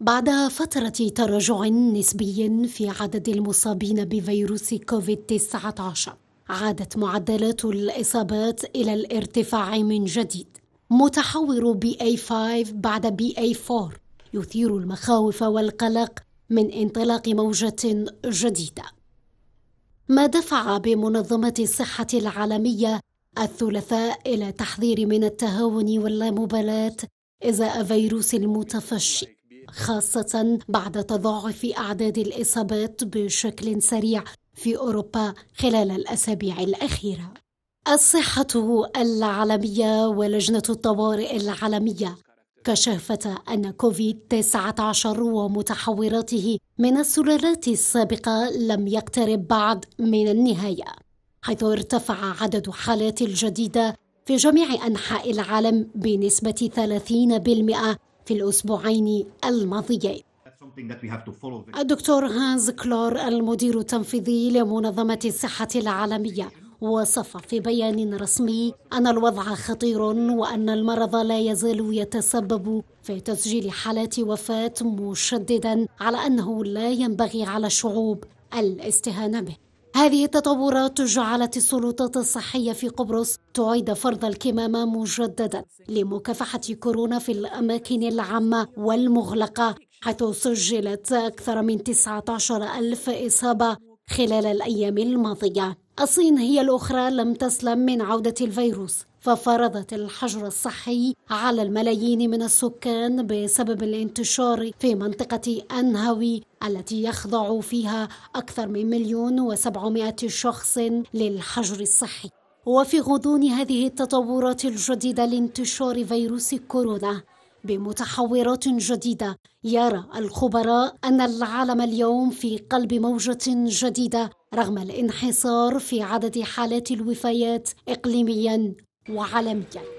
بعد فترة تراجع نسبي في عدد المصابين بفيروس كوفيد-19 عادت معدلات الإصابات إلى الارتفاع من جديد متحور بي اي 5 بعد بي اي 4 يثير المخاوف والقلق من انطلاق موجة جديدة ما دفع بمنظمة الصحة العالمية الثلاثاء إلى تحذير من التهاون واللامبالاة إزاء فيروس المتفشي خاصة بعد تضاعف أعداد الإصابات بشكل سريع في أوروبا خلال الأسابيع الأخيرة. الصحة العالمية ولجنة الطوارئ العالمية كشفت أن كوفيد 19 ومتحوراته من السلالات السابقة لم يقترب بعد من النهاية، حيث ارتفع عدد حالات الجديدة في جميع أنحاء العالم بنسبة 30% في الأسبوعين الماضيين الدكتور هانز كلور المدير التنفيذي لمنظمة الصحة العالمية وصف في بيان رسمي أن الوضع خطير وأن المرض لا يزال يتسبب في تسجيل حالات وفاة مشددا على أنه لا ينبغي على الشعوب الاستهانة به هذه التطورات جعلت السلطات الصحية في قبرص تعيد فرض الكمامة مجددا لمكافحة كورونا في الأماكن العامة والمغلقة حيث سجلت أكثر من 19 ألف إصابة خلال الأيام الماضية الصين هي الأخرى لم تسلم من عودة الفيروس ففرضت الحجر الصحي على الملايين من السكان بسبب الانتشار في منطقة أنهوي التي يخضع فيها أكثر من مليون وسبعمائة شخص للحجر الصحي وفي غضون هذه التطورات الجديدة لانتشار فيروس كورونا بمتحورات جديدة يرى الخبراء أن العالم اليوم في قلب موجة جديدة رغم الانحصار في عدد حالات الوفيات إقليميا وعلمتك